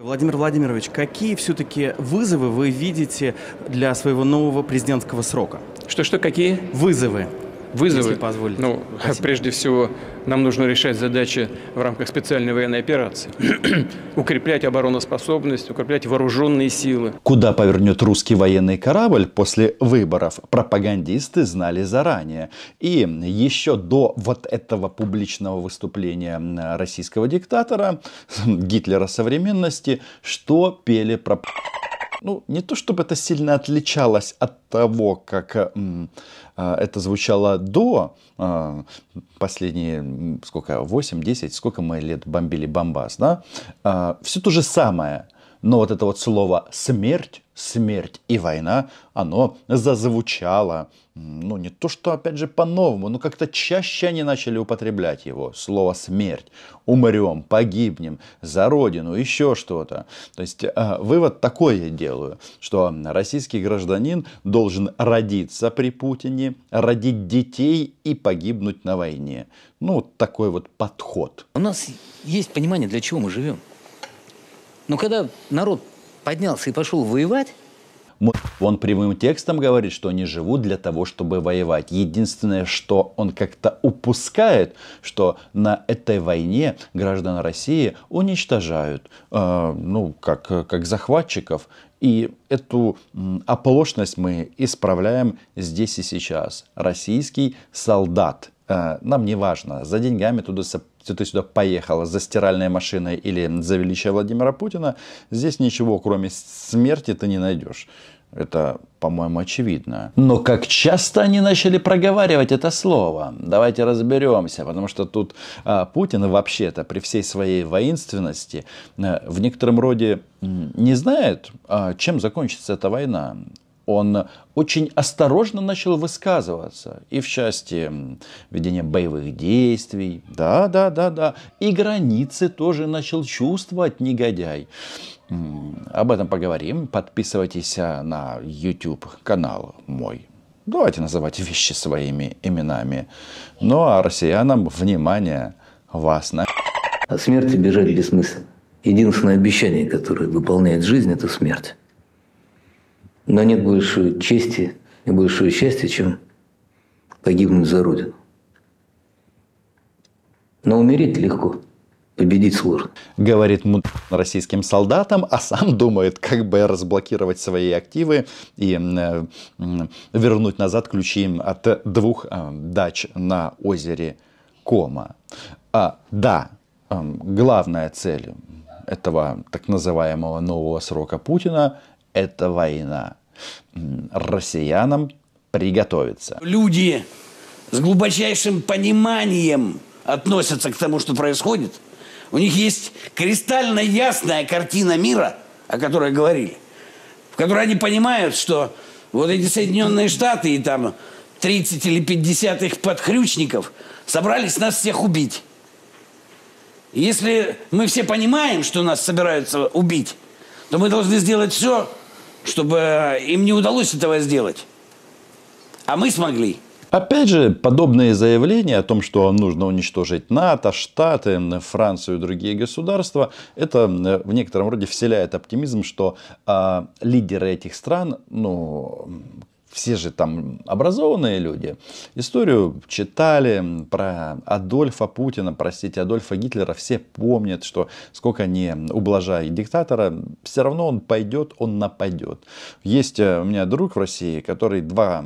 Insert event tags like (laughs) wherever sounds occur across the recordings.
Владимир Владимирович, какие все-таки вызовы вы видите для своего нового президентского срока? Что-что, какие? Вызовы. Вызовы. Если позволите. Ну, Спасибо. прежде всего, нам нужно решать задачи в рамках специальной военной операции, (clears throat) укреплять обороноспособность, укреплять вооруженные силы. Куда повернет русский военный корабль после выборов, пропагандисты знали заранее. И еще до вот этого публичного выступления российского диктатора, Гитлера современности, что пели про ну, не то чтобы это сильно отличалось от того, как э, э, это звучало до э, последние, сколько, 8-10, сколько мы лет бомбили бомбас, да, все то же самое – но вот это вот слово «смерть», «смерть» и «война», оно зазвучало, ну не то что, опять же, по-новому, но как-то чаще они начали употреблять его, слово «смерть», «умрем», «погибнем», «за родину», еще что-то. То есть э, вывод такой я делаю, что российский гражданин должен родиться при Путине, родить детей и погибнуть на войне. Ну, вот такой вот подход. У нас есть понимание, для чего мы живем. Но когда народ поднялся и пошел воевать, он прямым текстом говорит, что они живут для того, чтобы воевать. Единственное, что он как-то упускает, что на этой войне граждан России уничтожают, э, ну, как, как захватчиков. И эту оплошность мы исправляем здесь и сейчас. Российский солдат. Э, нам не важно, за деньгами туда если ты сюда поехала за стиральной машиной или за величие Владимира Путина, здесь ничего, кроме смерти, ты не найдешь. Это, по-моему, очевидно. Но как часто они начали проговаривать это слово? Давайте разберемся, потому что тут а, Путин вообще-то при всей своей воинственности э, в некотором роде не знает, а, чем закончится эта война он очень осторожно начал высказываться и в части ведения боевых действий, да, да, да, да, и границы тоже начал чувствовать негодяй. Об этом поговорим. Подписывайтесь а, на YouTube канал мой. Давайте называть вещи своими именами. Ну а россиянам, внимание, вас на... От смерти бежать бессмысленно. Единственное обещание, которое выполняет жизнь, это смерть. Но нет большей чести и большего счастья, чем погибнуть за Родину. Но умереть легко, победить сложно. Говорит муд российским солдатам, а сам думает, как бы разблокировать свои активы и э, вернуть назад ключи от двух э, дач на озере Кома. А, да, э, главная цель этого так называемого нового срока Путина – это война. Россиянам приготовиться. Люди с глубочайшим пониманием относятся к тому, что происходит. У них есть кристально ясная картина мира, о которой говорили, в которой они понимают, что вот эти Соединенные Штаты и там 30 или 50 их подхрючников собрались нас всех убить. Если мы все понимаем, что нас собираются убить, то мы должны сделать все, чтобы э, им не удалось этого сделать. А мы смогли. Опять же, подобные заявления о том, что нужно уничтожить НАТО, Штаты, Францию и другие государства, это э, в некотором роде вселяет оптимизм, что э, лидеры этих стран, ну, все же там образованные люди, историю читали про Адольфа Путина, простите, Адольфа Гитлера, все помнят, что сколько не ублажая диктатора, все равно он пойдет, он нападет. Есть э, у меня друг в России, который два,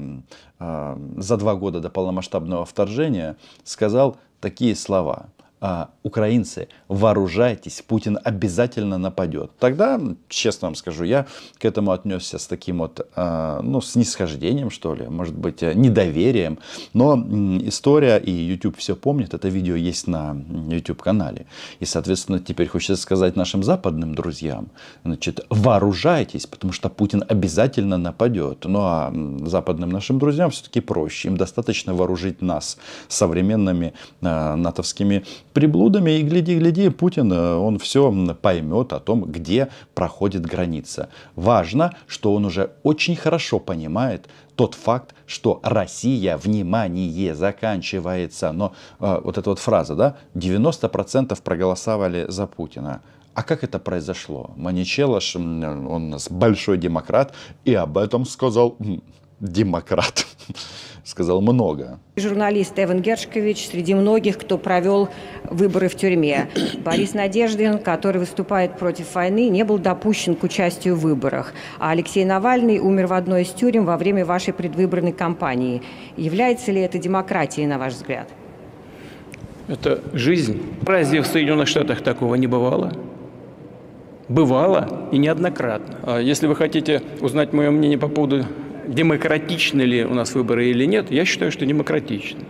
э, за два года до полномасштабного вторжения сказал такие слова – а, украинцы, вооружайтесь, Путин обязательно нападет. Тогда, ну, честно вам скажу, я к этому отнесся с таким вот, а, ну, снисхождением, что ли, может быть, э, недоверием. Но история, и YouTube все помнит, это видео есть на YouTube-канале. И, соответственно, теперь хочется сказать нашим западным друзьям, значит, вооружайтесь, потому что Путин обязательно нападет. Ну, а западным нашим друзьям все-таки проще. Им достаточно вооружить нас современными а, натовскими приблудами. И гляди, гляди, Путин, э, он все поймет о том, где проходит граница. Важно, что он уже очень хорошо понимает тот факт, что Россия, внимание, заканчивается. Но э, вот эта вот фраза, да, 90% проголосовали за Путина. А как это произошло? Маничелаш, он у нас большой демократ, и об этом сказал демократ. (laughs) Сказал много. Журналист Эван Гершкович среди многих, кто провел выборы в тюрьме. (clears throat) Борис Надеждин, который выступает против войны, не был допущен к участию в выборах. А Алексей Навальный умер в одной из тюрем во время вашей предвыборной кампании. Является ли это демократией, на ваш взгляд? Это жизнь. Разве в Соединенных Штатах такого не бывало? Бывало и неоднократно. А если вы хотите узнать мое мнение по поводу демократичны ли у нас выборы или нет, я считаю, что демократичны.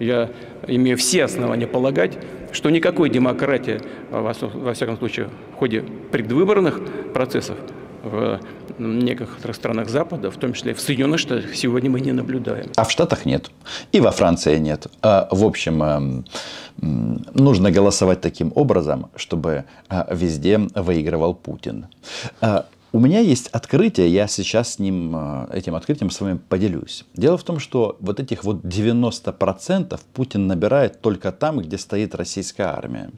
Я имею все основания полагать, что никакой демократии, а, во всяком случае, в ходе предвыборных процессов в некоторых странах Запада, в том числе в Соединенных Штатах, сегодня мы не наблюдаем. А в Штатах нет. И во Франции нет. А, в общем, а, нужно голосовать таким образом, чтобы везде выигрывал Путин. У меня есть открытие, я сейчас с ним, э, этим открытием с вами поделюсь. Дело в том, что вот этих вот 90% Путин набирает только там, где стоит российская армия.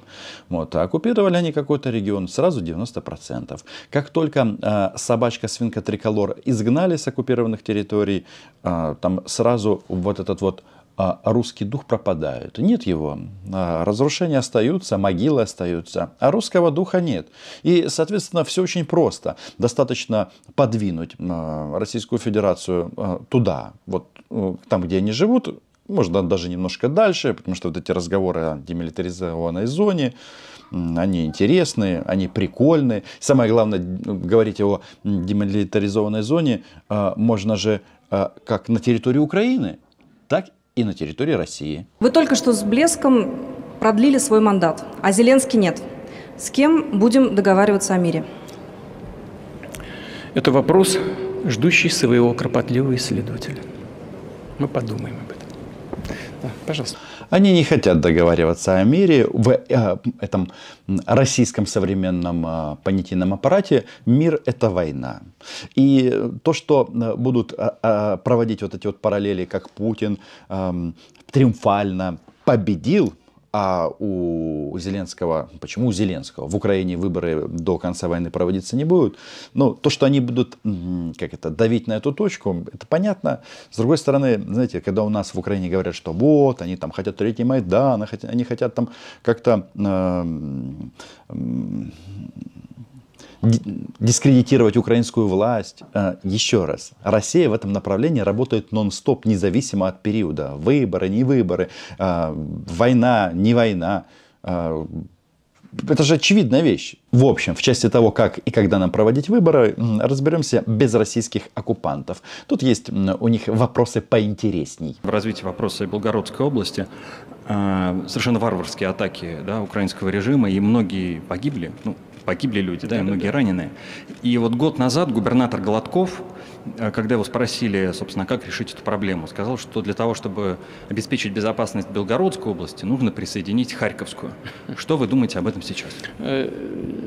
Вот. А оккупировали они какой-то регион, сразу 90%. Как только э, собачка, свинка, триколор изгнали с оккупированных территорий, э, там сразу вот этот вот а русский дух пропадает. Нет его. А, разрушения остаются, могилы остаются, а русского духа нет. И, соответственно, все очень просто. Достаточно подвинуть а, Российскую Федерацию а, туда, вот э, там, где они живут, можно даже немножко дальше, потому что вот эти разговоры о демилитаризованной зоне, они интересные, они прикольные. Самое главное, говорить о демилитаризованной зоне можно же как на территории Украины, так и на территории России. Вы только что с блеском продлили свой мандат, а Зеленский нет. С кем будем договариваться о мире? Это вопрос, ждущий своего кропотливого исследователя. Мы подумаем об этом. Да, пожалуйста. Они не хотят договариваться о мире. В э, этом российском современном э, понятийном аппарате мир – это война. И то, что э, будут проводить вот эти вот параллели, как Путин эм, триумфально победил – а у Зеленского, почему у Зеленского? В Украине выборы до конца войны проводиться не будут. Но то, что они будут как это, давить на эту точку, это понятно. С другой стороны, знаете, когда у нас в Украине говорят, что вот, они там хотят третий Майдан, а они хотят там как-то э, дискредитировать украинскую власть. Э, Еще раз, Россия в этом направлении работает нон-стоп, независимо от периода. Выборы, не выборы, э, война, не война. Э, это же очевидная вещь. В общем, в части того, как и когда нам проводить выборы, разберемся без российских оккупантов. Тут есть у них вопросы поинтересней. В развитии вопроса Белгородской области совершенно варварские атаки да, украинского режима, и многие погибли, ну, погибли люди, да, да многие да. раненые. И вот год назад губернатор Гладков, э, когда его спросили, собственно, как решить эту проблему, сказал, что для того, чтобы обеспечить безопасность Белгородской области, нужно присоединить Харьковскую. Что вы думаете об этом сейчас? Э,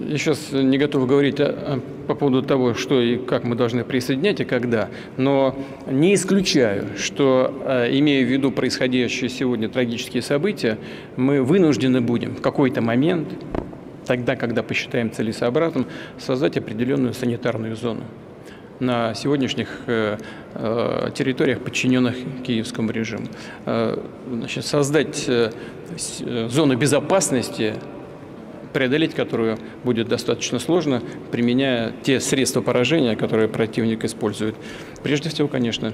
я сейчас не готов говорить о, э, по поводу того, что и как мы должны присоединять и когда, но не исключаю, что, имея в виду происходящие сегодня трагические события, мы вынуждены будем в какой-то момент тогда, когда посчитаем целесообразным, создать определенную санитарную зону на сегодняшних э, э, территориях, подчиненных киевскому режиму. Э, значит, создать зону безопасности, преодолеть которую будет достаточно сложно, применяя те средства поражения, которые противник использует. Прежде всего, конечно,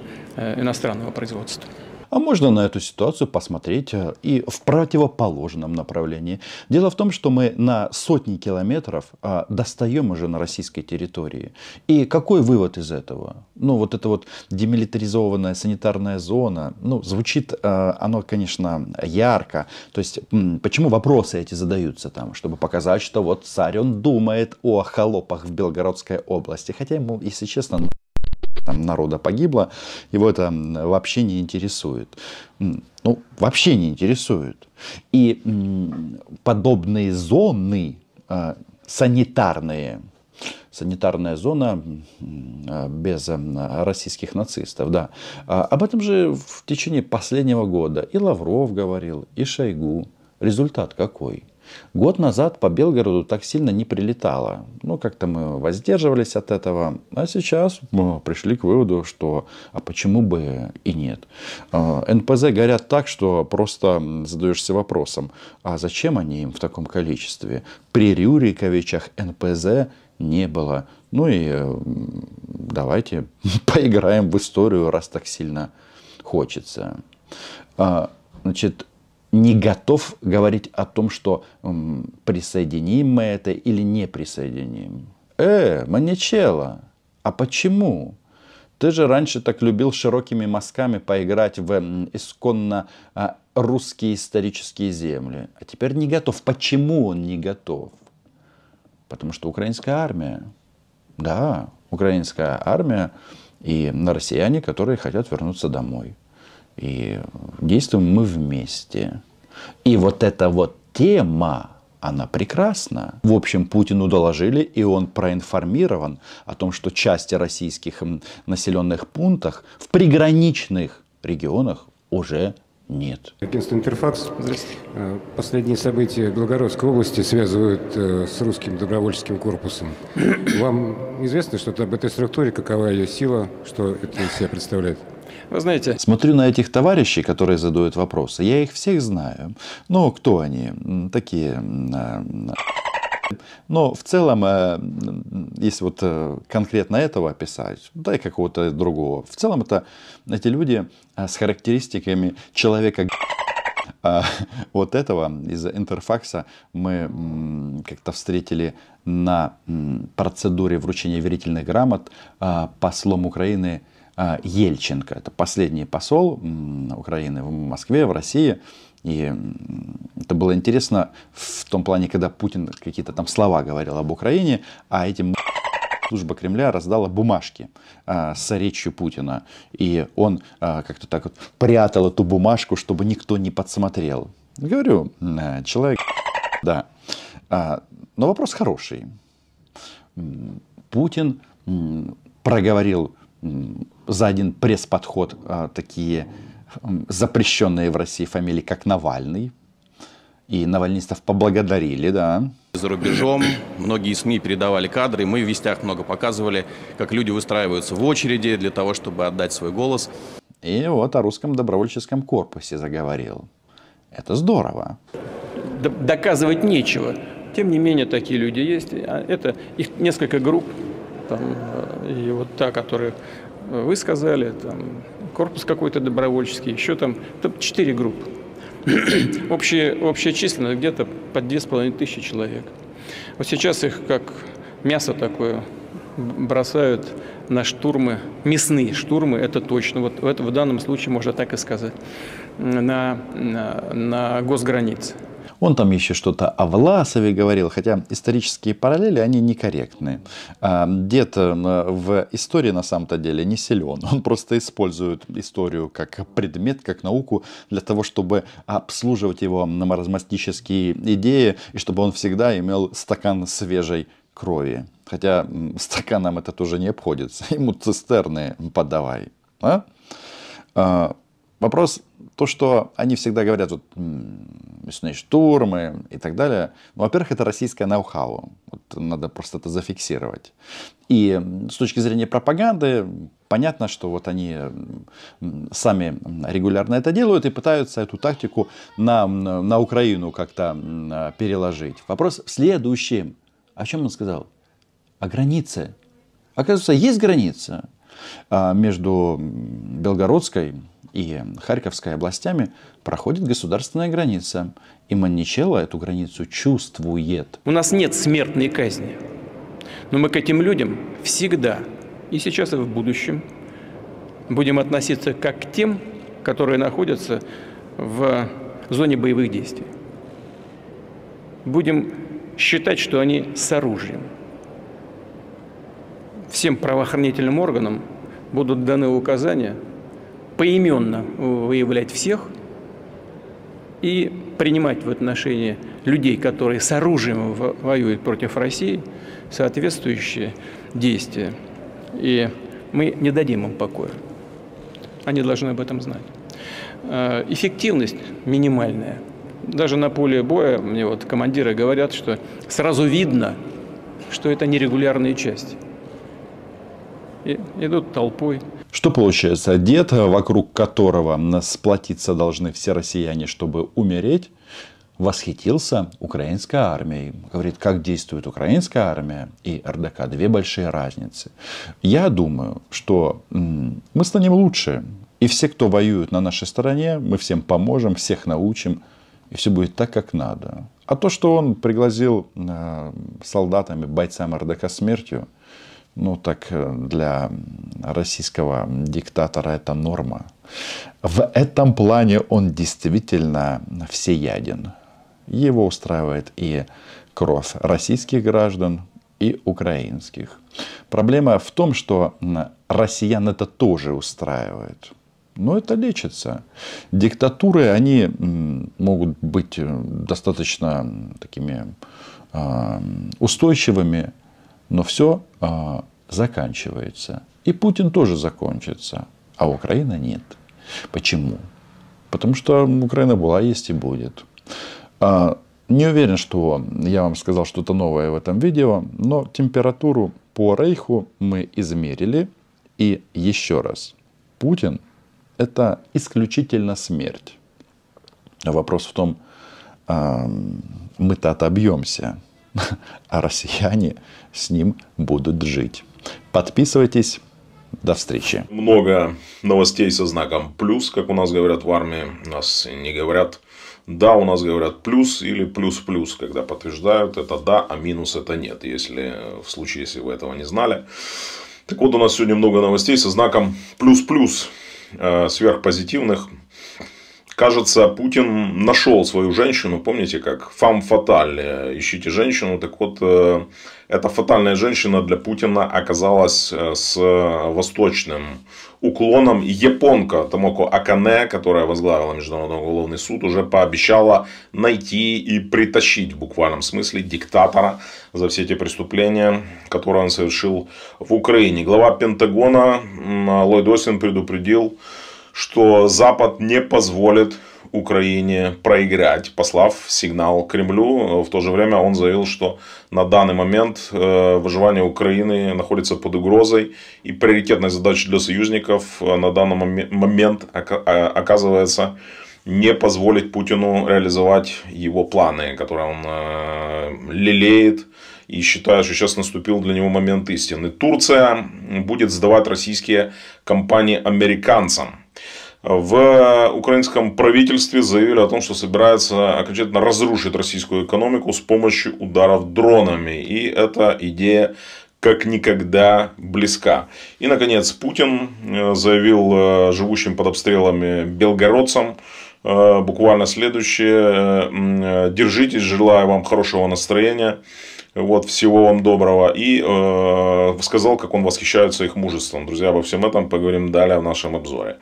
иностранного производства. А можно на эту ситуацию посмотреть э, и в противоположном направлении. Дело в том, что мы на сотни километров э, достаем уже на российской территории. И какой вывод из этого? Ну, вот эта вот демилитаризованная санитарная зона, ну, звучит э, оно, конечно, ярко. То есть, почему вопросы эти задаются там? Чтобы показать, что вот царь, он думает о холопах в Белгородской области. Хотя ему, если честно, там народа погибло, его это вообще не интересует. Ну, вообще не интересует. И подобные зоны а, санитарные, санитарная зона а, без российских нацистов. Да. А, об этом же в течение последнего года и Лавров говорил, и Шойгу. Результат какой? Год назад по Белгороду так сильно не прилетало. Ну, как-то мы воздерживались от этого. А сейчас мы пришли к выводу, что а почему бы и нет. А, НПЗ горят так, что просто задаешься вопросом, а зачем они им в таком количестве? При Рюриковичах НПЗ не было. Ну и э, давайте (laughs) поиграем в историю, раз так сильно хочется. А, значит, не готов говорить о том, что м, присоединим мы это или не присоединим. Э, Маничела, а почему? Ты же раньше так любил широкими мазками поиграть в м, исконно а, русские исторические земли. А теперь не готов. Почему он не готов? Потому что украинская армия. Да, украинская армия и россияне, которые хотят вернуться домой и действуем мы вместе. И вот эта вот тема, она прекрасна. В общем, Путину доложили, и он проинформирован о том, что части российских населенных пунктах в приграничных регионах уже нет. Агентство «Интерфакс». Э, последние события Белгородской области связывают э, с русским добровольческим корпусом. Вам известно что-то об этой структуре, какова ее сила, что это из себя представляет? Вы знаете... Смотрю на этих товарищей, которые задают вопросы. Я их всех знаю. Но ну, кто они? Такие... А, Но в целом, э, если вот э, конкретно этого описать, ну, да и какого-то другого, в целом это эти люди а, с характеристиками человека а (laughs) вот этого из Интерфакса мы как-то встретили на процедуре вручения верительных грамот а, послом Украины а, Ельченко. Это последний посол Украины в Москве, в России. И это было интересно в том плане, когда Путин какие-то там слова говорил об Украине, а этим служба Кремля раздала бумажки а, с речью Путина. И он а, как-то так вот прятал эту бумажку, чтобы никто не подсмотрел. Говорю, э, человек, да. А, но вопрос хороший. Путин проговорил за один пресс-подход а, такие запрещенные в России фамилии, как Навальный. И навальнистов поблагодарили, да. За рубежом многие СМИ передавали кадры, мы в вестях много показывали, как люди выстраиваются в очереди для того, чтобы отдать свой голос. И вот о русском добровольческом корпусе заговорил. Это здорово. Д доказывать нечего. Тем не менее, такие люди есть. А это их несколько групп, там, э, и вот та, которая вы сказали, там, корпус какой-то добровольческий, еще там, четыре группы. (clears throat) Общая, общая численность где-то под тысячи человек. Вот сейчас их как мясо такое бросают на штурмы, мясные штурмы, это точно, вот это в данном случае можно так и сказать, на, на, на госгранице. Он там еще что-то о Власове говорил, хотя исторические параллели, они некорректны. А, дед э, в истории на самом-то деле не силен. Он просто использует историю как предмет, как науку для того, чтобы обслуживать его маразматические идеи и чтобы он всегда имел стакан свежей крови. Хотя стаканом это тоже не обходится. (laughs) Ему цистерны подавай. А? а Вопрос, то, что они всегда говорят, вот, мясные штурмы и так далее. Ну, во-первых, это российское ноу-хау. Вот, надо просто это зафиксировать. И с точки зрения пропаганды, понятно, что вот они сами регулярно это делают и пытаются эту тактику на, на Украину как-то переложить. Вопрос в следующем. О чем он сказал? О границе. Оказывается, есть граница. А, между Белгородской и Харьковской областями проходит государственная граница. И Манничелло эту границу чувствует. У нас нет смертной казни. Но мы к этим людям всегда, и сейчас, и в будущем, будем относиться как к тем, которые находятся в зоне боевых действий. Будем считать, что они с оружием. Всем правоохранительным органам будут даны указания поименно выявлять всех и принимать в отношении людей, которые с оружием воюют против России, соответствующие действия. И мы не дадим им покоя. Они должны об этом знать. А, эффективность минимальная. Даже на поле боя мне вот командиры говорят, что сразу видно, что это нерегулярные части и идут толпой. Что получается? Дед, вокруг которого сплотиться должны все россияне, чтобы умереть, восхитился украинской армией. Говорит, как действует украинская армия и РДК. Две большие разницы. Я думаю, что мы станем лучше. И все, кто воюет на нашей стороне, мы всем поможем, всех научим. И все будет так, как надо. А то, что он пригласил э, солдатами, бойцам РДК смертью, ну так э, для российского диктатора это норма. В этом плане он действительно всеяден. Его устраивает и кровь российских граждан, и украинских. Проблема в том, что россиян это тоже устраивает. Но это лечится. Диктатуры, они могут быть э, достаточно такими а, устойчивыми но все а, заканчивается. И Путин тоже закончится, а Украина нет. Почему? Потому что Украина была, есть и будет. А, не уверен, что я вам сказал что-то новое в этом видео, но температуру по Рейху мы измерили. И еще раз, Путин – это исключительно смерть. Вопрос в том, мы-то отобьемся – а россияне с ним будут жить. Подписывайтесь. До встречи. Много новостей со знаком плюс, как у нас говорят в армии. У нас не говорят да, у нас говорят плюс или плюс-плюс, когда подтверждают это да, а минус это нет, если в случае, если вы этого не знали. Так вот, у нас сегодня много новостей со знаком плюс-плюс э, сверхпозитивных кажется, Путин нашел свою женщину, помните, как фам фаталь, ищите женщину, так вот, э, эта фатальная женщина для Путина оказалась э, с восточным уклоном. Японка Тамоко Акане, которая возглавила Международный уголовный суд, уже пообещала найти и притащить в буквальном смысле диктатора за все те преступления, которые он совершил в Украине. Глава Пентагона Ллойд Остин предупредил, что Запад не позволит Украине проиграть, послав сигнал Кремлю. В то же время он заявил, что на данный момент э, выживание Украины находится под угрозой, и приоритетной задачей для союзников э, на данный момент э, оказывается не позволить Путину реализовать его планы, которые он лелеет и считаю, что сейчас наступил для него момент истины. Турция будет сдавать российские компании американцам. В украинском правительстве заявили о том, что собирается окончательно разрушить российскую экономику с помощью ударов дронами. И эта идея как никогда близка. И, наконец, Путин э, заявил э, живущим под обстрелами белгородцам, э, буквально следующее. Держитесь, желаю вам хорошего настроения. Вот, всего вам доброго. И э, сказал, как он восхищается их мужеством. Друзья, обо всем этом поговорим далее в нашем обзоре.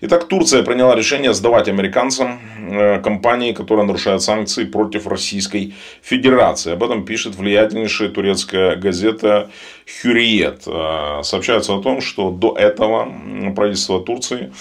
Итак, Турция приняла решение сдавать американцам э, компании, которые нарушают санкции против Российской Федерации. Об этом пишет влиятельнейшая турецкая газета Хюриет. Э, сообщается о том, что до этого правительство Турции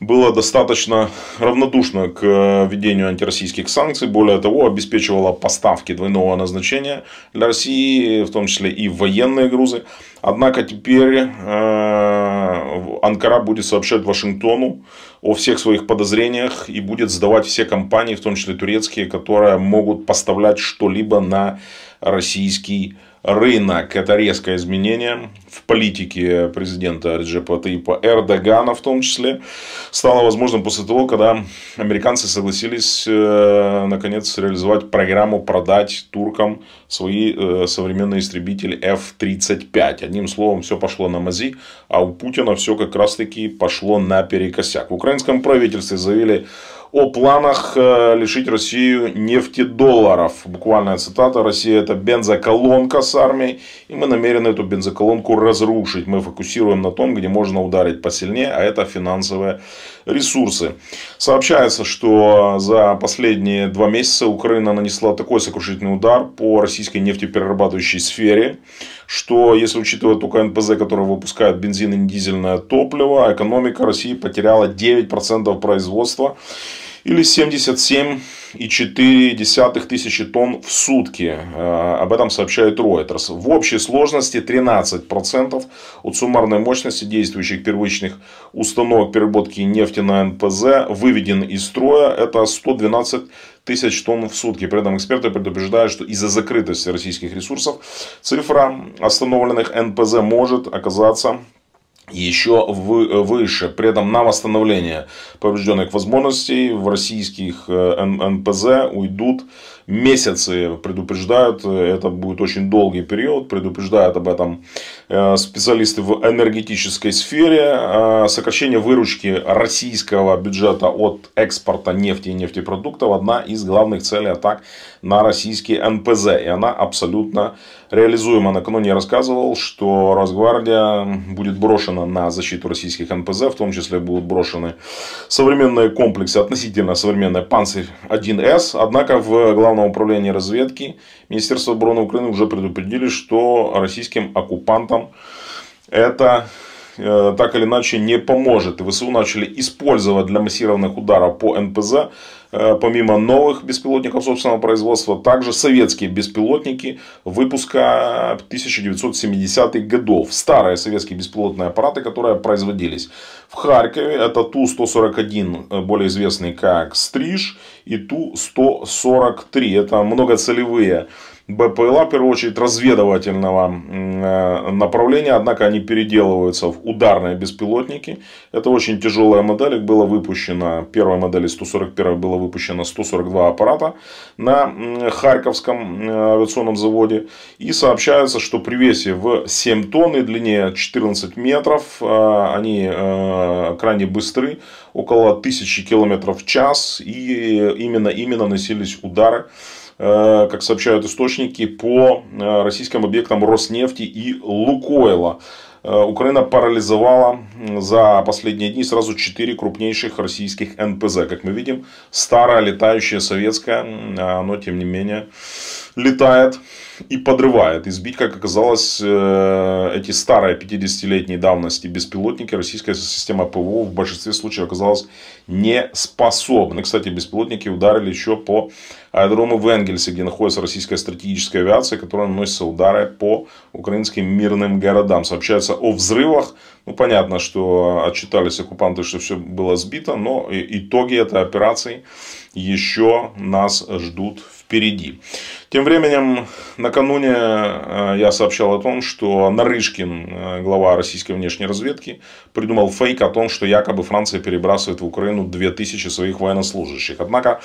было достаточно равнодушно к э, введению антироссийских санкций, более того, обеспечивало поставки двойного назначения для России, в том числе и военные грузы. Однако теперь э, Анкара будет сообщать Вашингтону о всех своих подозрениях и будет сдавать все компании, в том числе турецкие, которые могут поставлять что-либо на российский рынок рынок – это резкое изменение в политике президента Реджепа Таипа Эрдогана в том числе, стало возможным после того, когда американцы согласились, э, наконец, реализовать программу продать туркам свои э, современные истребители F-35. Одним словом, все пошло на мази, а у Путина все как раз-таки пошло наперекосяк. В украинском правительстве заявили о планах э, лишить Россию нефти долларов, Буквальная цитата. Россия это бензоколонка с армией, и мы намерены эту бензоколонку разрушить. Мы фокусируем на том, где можно ударить посильнее, а это финансовая ресурсы. Сообщается, что за последние два месяца Украина нанесла такой сокрушительный удар по российской нефтеперерабатывающей сфере, что если учитывать только НПЗ, который выпускает бензин и дизельное топливо, экономика России потеряла 9% производства или 77,4 тысячи тонн в сутки. Э, об этом сообщает Reuters. В общей сложности 13% от суммарной мощности действующих первичных установок переработки нефти на НПЗ выведен из строя. Это 112 тысяч тонн в сутки. При этом эксперты предупреждают, что из-за закрытости российских ресурсов цифра остановленных НПЗ может оказаться еще э, выше. При этом на восстановление поврежденных возможностей в российских э, НПЗ уйдут месяцы, предупреждают, э, это будет очень долгий период, предупреждают об этом Э, специалисты в энергетической сфере. Э, сокращение выручки российского бюджета от экспорта нефти и нефтепродуктов – одна из главных целей атак на российские НПЗ. И она абсолютно реализуема. Накануне я рассказывал, что Росгвардия будет брошена на защиту российских НПЗ, в том числе будут брошены современные комплексы, относительно современные «Панцирь-1С». Однако в Главном управлении разведки Министерства обороны Украины уже предупредили, что российским оккупантам вам это э, так или иначе не поможет. И ВСУ начали использовать для массированных ударов по НПЗ, э, помимо новых беспилотников собственного производства, также советские беспилотники выпуска 1970-х годов. Старые советские беспилотные аппараты, которые производились в Харькове. Это Ту-141, э, более известный как Стриж, и Ту-143. Это многоцелевые БПЛА, в первую очередь, разведывательного э, направления, однако они переделываются в ударные беспилотники. Это очень тяжелая модель, их было выпущено, первой модели 141 было выпущено 142 аппарата на Харьковском э, авиационном заводе. И сообщается, что при весе в 7 тонн и длине 14 метров, э, они крайне быстры, около 1000 километров в час, и именно именно носились удары Э, как сообщают источники, по э, российским объектам Роснефти и Лукойла. Э, Украина парализовала за последние дни сразу четыре крупнейших российских НПЗ. Как мы видим, старое летающее советское, а оно тем не менее летает и подрывает. Избить, как оказалось, э, эти старые 50-летней давности беспилотники российская система ПВО в большинстве случаев оказалась не способна. Кстати, беспилотники ударили еще по аэродрому в Энгельсе, где находится российская стратегическая авиация, которая наносится удары по украинским мирным городам. Сообщается о взрывах. Ну, понятно, что отчитались оккупанты, что все было сбито, но итоги этой операции еще нас ждут впереди. Тем временем, накануне э, я сообщал о том, что Нарышкин, э, глава российской внешней разведки, придумал фейк о том, что якобы Франция перебрасывает в Украину 2000 своих военнослужащих. Однако,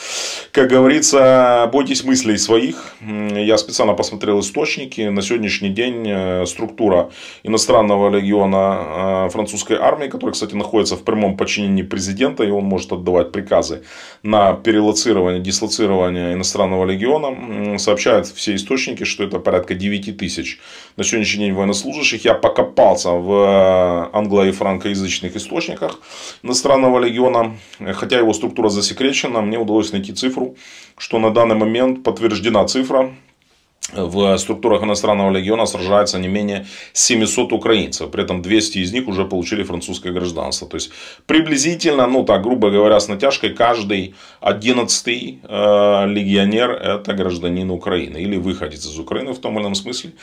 как говорится, бойтесь мыслей своих. Я специально посмотрел источники. На сегодняшний день э, структура иностранного легиона французской армии, которая, кстати, находится в прямом подчинении президента, и он может отдавать приказы на перебрасывание перелоцирования, дислоцирования иностранного легиона. Сообщают все источники, что это порядка 9 тысяч на сегодняшний день военнослужащих. Я покопался в э, англо- и франкоязычных источниках иностранного легиона. Хотя его структура засекречена, мне удалось найти цифру, что на данный момент подтверждена цифра в структурах иностранного легиона сражается не менее 700 украинцев, при этом 200 из них уже получили французское гражданство. То есть приблизительно, ну так грубо говоря, с натяжкой, каждый 11 э, легионер это гражданин Украины или выходец из Украины в том или ином смысле.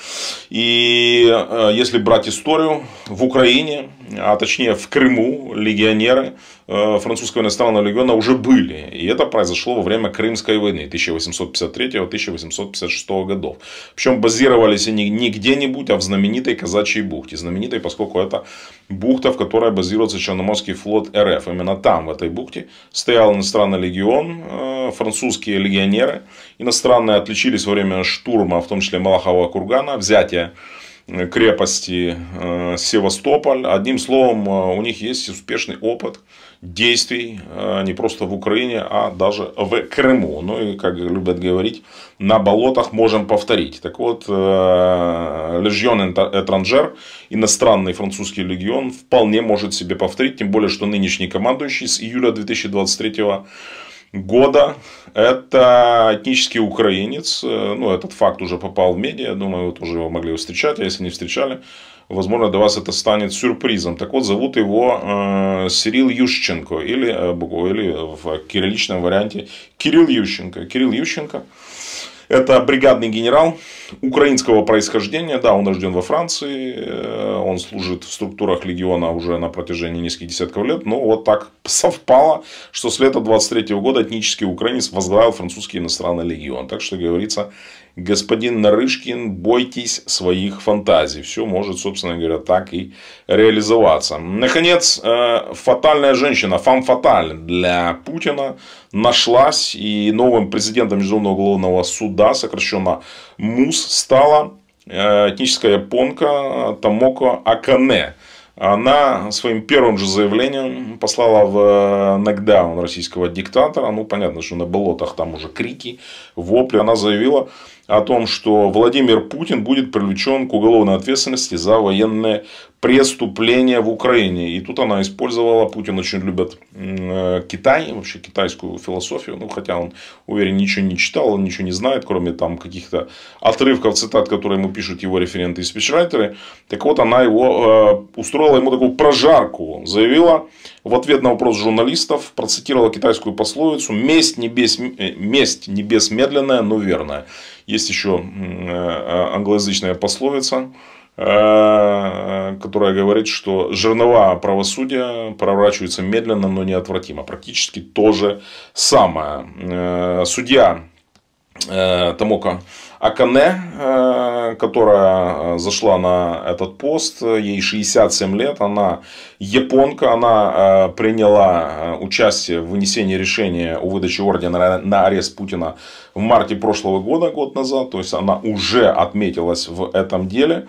И э, если брать историю, в Украине, а точнее в Крыму легионеры э, французского иностранного легиона уже были. И это произошло во время Крымской войны 1853-1856 годов судов. Причем базировались они не где-нибудь, а в знаменитой Казачьей бухте. Знаменитой, поскольку это бухта, в которой базируется Черноморский флот РФ. Именно там, в этой бухте, стоял иностранный легион, э, французские легионеры. Иностранные отличились во время штурма, в том числе Малахового кургана, взятия э, крепости э, Севастополь. Одним словом, у них есть успешный опыт действий а, не просто в Украине, а даже в Крыму. Ну и, как любят говорить, на болотах можем повторить. Так вот, э, Легион Этранжер, иностранный французский легион, вполне может себе повторить, тем более, что нынешний командующий с июля 2023 года года. Это этнический украинец. Э, ну, этот факт уже попал в медиа. Я думаю, вот уже его могли встречать. А если не встречали, возможно, для вас это станет сюрпризом. Так вот, зовут его э, Сирил Ющенко. Или, э, или в кирилличном варианте Кирилл Ющенко. Кирилл Ющенко – это бригадный генерал украинского происхождения. Да, он рожден во Франции. Э, он служит в структурах легиона уже на протяжении нескольких десятков лет. Но вот так совпало, что с лета 23 года этнический украинец возглавил французский иностранный легион. Так что, говорится, господин Нарышкин, бойтесь своих фантазий. Все может, собственно говоря, так и реализоваться. Наконец, э, фатальная женщина, фам фаталь для Путина нашлась и новым президентом Международного уголовного суда, сокращенно МУС, стала э, этническая японка Тамоко Акане – она своим первым же заявлением послала в э, нокдаун российского диктатора. Ну, понятно, что на болотах там уже крики, вопли. Она заявила о том, что Владимир Путин будет привлечен к уголовной ответственности за военное преступления в Украине. И тут она использовала, Путин очень любит э, Китай, вообще китайскую философию, ну, хотя он, уверен, ничего не читал, он ничего не знает, кроме там каких-то отрывков цитат, которые ему пишут его референты и спичрайтеры. Так вот, она его э, устроила ему такую прожарку, заявила в ответ на вопрос журналистов, процитировала китайскую пословицу «Месть не, без, э, месть не медленная но верная». Есть еще э, англоязычная пословица, Э, которая говорит, что жернова правосудия проворачиваются медленно, но неотвратимо. Практически то же самое. Э, судья э, Тамока Акане, э, которая э, зашла на этот пост, ей 67 лет, она японка, она э, приняла участие в вынесении решения о выдаче ордена на арест Путина в марте прошлого года, год назад, то есть она уже отметилась в этом деле.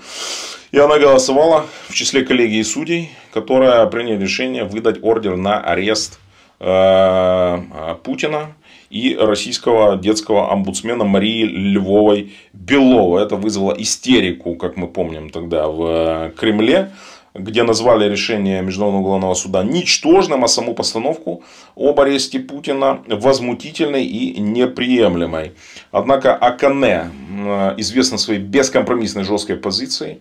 И она голосовала в числе коллегии судей, которая приняла решение выдать ордер на арест Путина и российского детского омбудсмена Марии Львовой Белова. Это вызвало истерику, как мы помним тогда, в э, Кремле где назвали решение Международного уголовного суда ничтожным, а саму постановку об аресте Путина возмутительной и неприемлемой. Однако Акане э, известна своей бескомпромиссной жесткой позицией.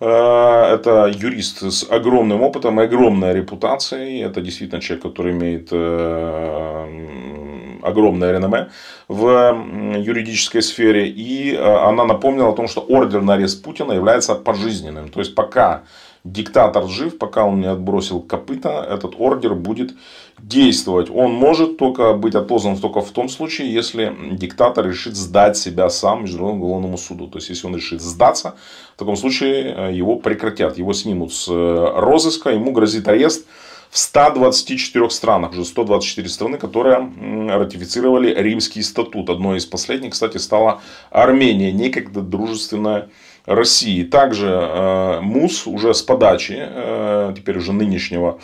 Э, это юрист с огромным опытом и огромной репутацией. Это действительно человек, который имеет огромное реноме в юридической сфере. И э, она напомнила о том, что ордер на арест Путина является пожизненным. То есть, пока диктатор жив, пока он не отбросил копыта, этот ордер будет действовать. Он может только быть отозван только в том случае, если диктатор решит сдать себя сам Международному уголовному суду. То есть, если он решит сдаться, в таком случае э, его прекратят, его снимут с э, розыска, ему грозит арест в 124 странах, уже 124 страны, которые ратифицировали Римский статут. Одной из последних, кстати, стала Армения, некогда дружественная России. Также э, МУС уже с подачи, э, теперь уже нынешнего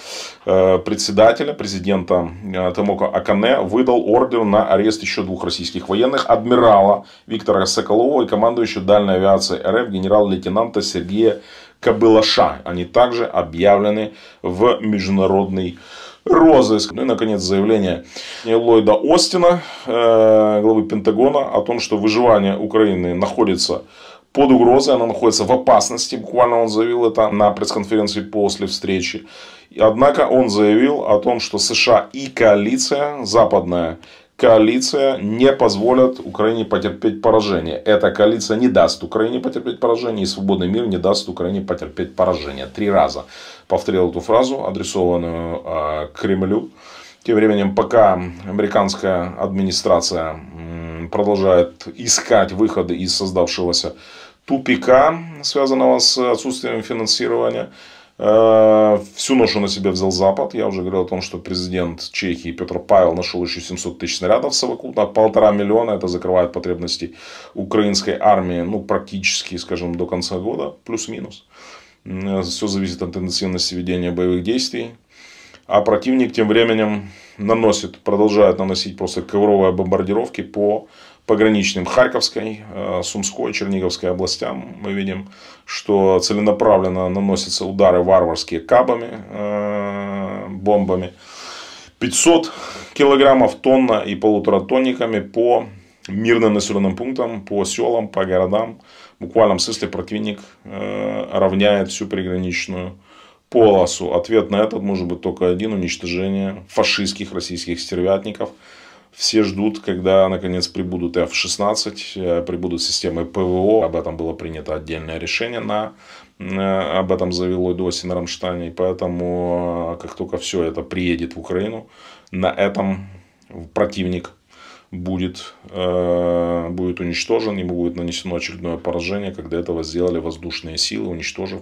э, председателя, президента э, Томоко Акане, выдал ордер на арест еще двух российских военных, адмирала Виктора Соколова и командующего дальней авиации РФ генерал-лейтенанта Сергея Кабылаша. Они также объявлены в международный розыск. Ну и, наконец, заявление Ллойда Остина, э, главы Пентагона, о том, что выживание Украины находится под угрозой, она находится в опасности. Буквально он заявил это на пресс-конференции после встречи. Однако он заявил о том, что США и коалиция западная коалиция не позволят Украине потерпеть поражение. Эта коалиция не даст Украине потерпеть поражение, и свободный мир не даст Украине потерпеть поражение. Три раза повторил эту фразу, адресованную э, Кремлю. Тем временем, пока американская администрация продолжает искать выходы из создавшегося тупика, связанного с отсутствием финансирования, Всю ношу на себе взял Запад. Я уже говорил о том, что президент Чехии Петр Павел нашел еще 700 тысяч снарядов совокупно. Полтора миллиона. Это закрывает потребности украинской армии ну, практически, скажем, до конца года. Плюс-минус. Все зависит от интенсивности ведения боевых действий. А противник тем временем наносит, продолжает наносить просто ковровые бомбардировки по пограничным Харьковской, э, Сумской, Черниговской областям мы видим, что целенаправленно наносятся удары варварские кабами, э, бомбами. 500 килограммов, тонна и полуторатонниками по мирным населенным пунктам, по селам, по городам. В буквальном смысле противник э, равняет всю приграничную полосу. Ответ на этот может быть только один – уничтожение фашистских российских стервятников – все ждут, когда наконец прибудут F-16, э, прибудут системы ПВО. Об этом было принято отдельное решение на э, об этом завело Доси на Рамштане. И поэтому, э, как только все это приедет в Украину, на этом противник будет, э, будет уничтожен, ему будет нанесено очередное поражение, когда этого сделали воздушные силы, уничтожив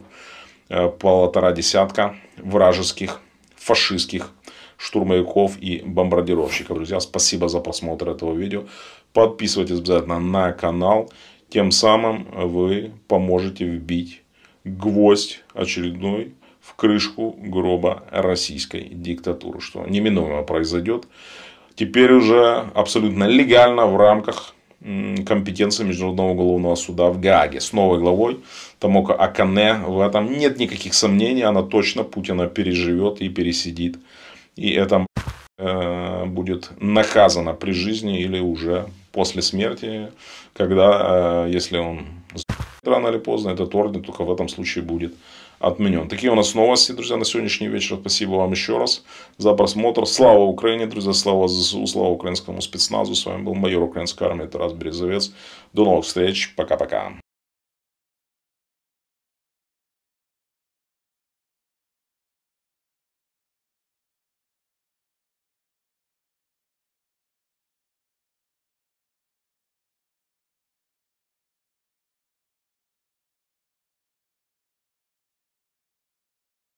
э, полтора десятка вражеских фашистских штурмовиков и бомбардировщиков. Друзья, спасибо за просмотр этого видео. Подписывайтесь обязательно на канал. Тем самым вы поможете вбить гвоздь очередной в крышку гроба российской диктатуры, что неминуемо произойдет. Теперь уже абсолютно легально в рамках компетенции Международного уголовного суда в Гааге. С новой главой Тамока Акане в этом нет никаких сомнений. Она точно Путина переживет и пересидит и это э, будет наказано при жизни или уже после смерти, когда, э, если он рано или поздно, этот орден только в этом случае будет отменен. Такие у нас новости, друзья, на сегодняшний вечер. Спасибо вам еще раз за просмотр. Слава Украине, друзья, слава ЗСУ, слава украинскому спецназу. С вами был майор украинской армии Тарас Березовец. До новых встреч. Пока-пока.